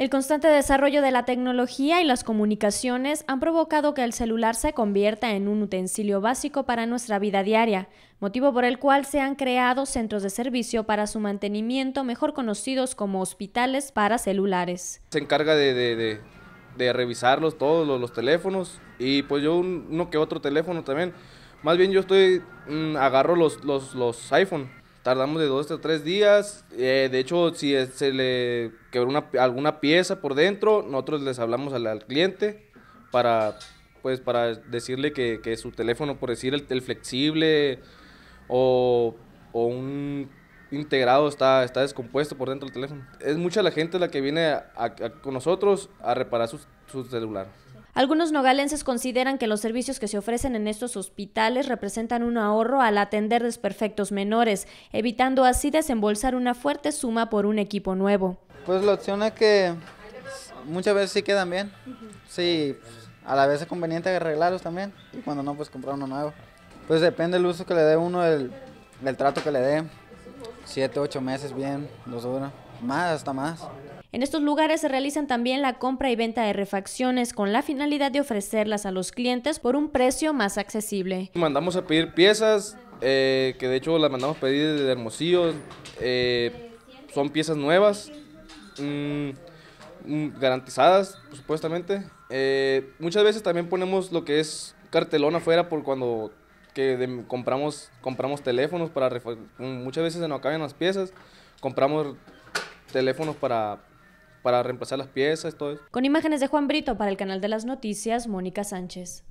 El constante desarrollo de la tecnología y las comunicaciones han provocado que el celular se convierta en un utensilio básico para nuestra vida diaria, motivo por el cual se han creado centros de servicio para su mantenimiento, mejor conocidos como hospitales para celulares. Se encarga de, de, revisarlos todos los, teléfonos y pues yo uno que otro teléfono también. Más bien yo estoy, mm, agarro los, los, los iPhone Tardamos de dos a tres días. Eh, de hecho, si se le quebró una, alguna pieza por dentro, nosotros les hablamos al, cliente para, pues, para decirle que, su teléfono, por decir el, flexible o, un integrado está, está descompuesto por dentro del teléfono. Es mucha la gente la que viene con nosotros a reparar su celular. Algunos nogalenses consideran que los servicios que se ofrecen en estos hospitales representan un ahorro al atender desperfectos menores, evitando así desembolsar una fuerte suma por un equipo nuevo. Pues la opción es que muchas veces sí quedan bien, sí, a la vez es conveniente arreglarlos también y cuando no pues comprar uno nuevo. Pues depende el uso que le dé uno, el, trato que le dé, siete, ocho meses bien, dos horas, más hasta más. En estos lugares se realizan también la compra y venta de refacciones con la finalidad de ofrecerlas a los clientes por un precio más accesible. Mandamos a pedir piezas, eh, que de hecho las mandamos a pedir de Hermosillo, eh, son piezas nuevas, mm, mm, garantizadas supuestamente. Eh, muchas veces también ponemos lo que es cartelón afuera por cuando que compramos, compramos teléfonos para mm, muchas veces se nos acaban las piezas, compramos teléfonos para para reemplazar las piezas, todo eso. Con imágenes de Juan Brito para el canal de las noticias, Mónica Sánchez.